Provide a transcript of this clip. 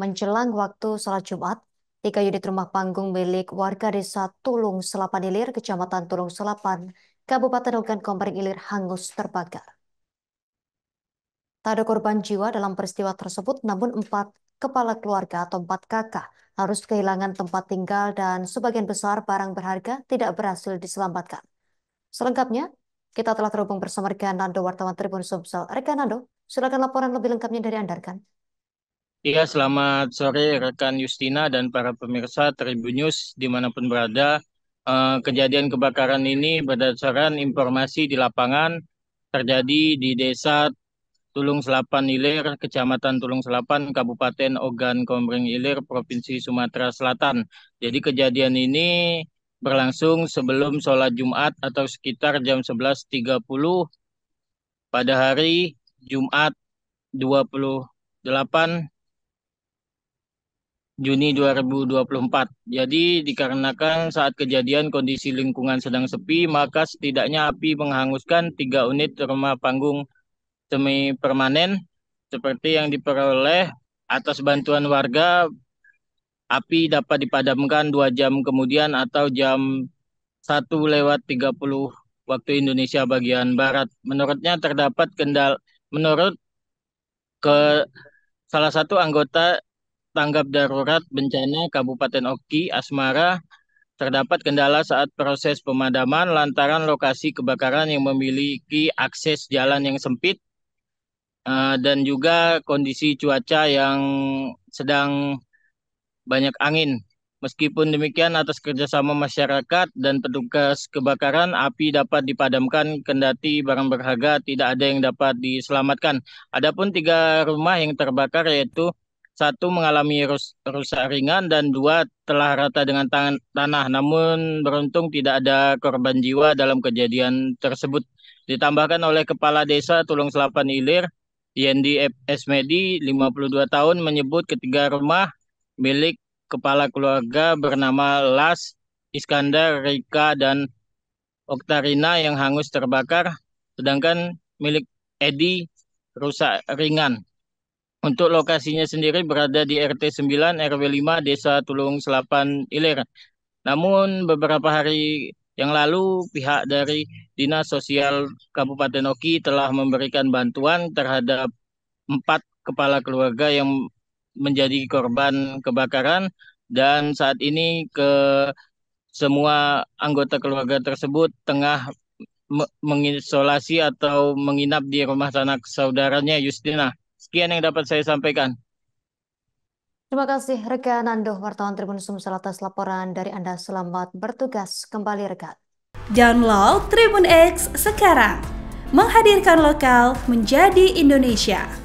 menjelang waktu sholat Jumat, tiga unit rumah panggung milik warga desa Tulung Selapan Ilir, Kecamatan Tulung Selapan, Kabupaten Ogan Komering Ilir hangus terbakar. Tak ada korban jiwa dalam peristiwa tersebut, namun empat kepala keluarga atau empat kakak harus kehilangan tempat tinggal dan sebagian besar barang berharga tidak berhasil diselamatkan. Selengkapnya, kita telah terhubung bersama rekan Nando wartawan Tribun Sumsel. Rekan Nando, silakan laporan lebih lengkapnya dari Anda, rekan. Iya, selamat sore rekan Yustina dan para pemirsa Tribun News dimanapun berada. Eh, kejadian kebakaran ini berdasarkan informasi di lapangan terjadi di desa Tulung Selapan Ilir, Kecamatan Tulung Selapan, Kabupaten Ogan Komering Ilir, Provinsi Sumatera Selatan. Jadi kejadian ini berlangsung sebelum sholat Jumat atau sekitar jam 11.30 pada hari Jumat 28 Juni 2024. Jadi dikarenakan saat kejadian kondisi lingkungan sedang sepi, maka setidaknya api menghanguskan tiga unit rumah panggung semi permanen seperti yang diperoleh atas bantuan warga. Api dapat dipadamkan dua jam kemudian atau jam 1 lewat 30 waktu Indonesia bagian Barat. Menurutnya terdapat kendal. menurut ke salah satu anggota tanggap darurat bencana Kabupaten Oki, Asmara, terdapat kendala saat proses pemadaman lantaran lokasi kebakaran yang memiliki akses jalan yang sempit eh, dan juga kondisi cuaca yang sedang banyak angin. Meskipun demikian, atas kerjasama masyarakat dan petugas kebakaran, api dapat dipadamkan kendati barang berharga tidak ada yang dapat diselamatkan. Adapun tiga rumah yang terbakar yaitu satu mengalami rus rusak ringan dan dua telah rata dengan tan tanah. Namun beruntung tidak ada korban jiwa dalam kejadian tersebut. Ditambahkan oleh Kepala Desa Tulung Selapan Ilir, Yendi Esmedi, 52 tahun, menyebut ketiga rumah milik kepala keluarga bernama Las, Iskandar, Rika, dan Oktarina yang hangus terbakar, sedangkan milik Edi rusak ringan. Untuk lokasinya sendiri berada di RT 9 RW 5 Desa Tulung Selapan Ilir. Namun beberapa hari yang lalu pihak dari Dinas Sosial Kabupaten Oki telah memberikan bantuan terhadap empat kepala keluarga yang menjadi korban kebakaran dan saat ini ke semua anggota keluarga tersebut tengah mengisolasi atau menginap di rumah sanak saudaranya Yustina. Sekian yang dapat saya sampaikan. Terima kasih rekan Nando, wartawan Tribun Sumsel atas laporan dari Anda. Selamat bertugas kembali rekan. Download Tribun X sekarang. Menghadirkan lokal menjadi Indonesia.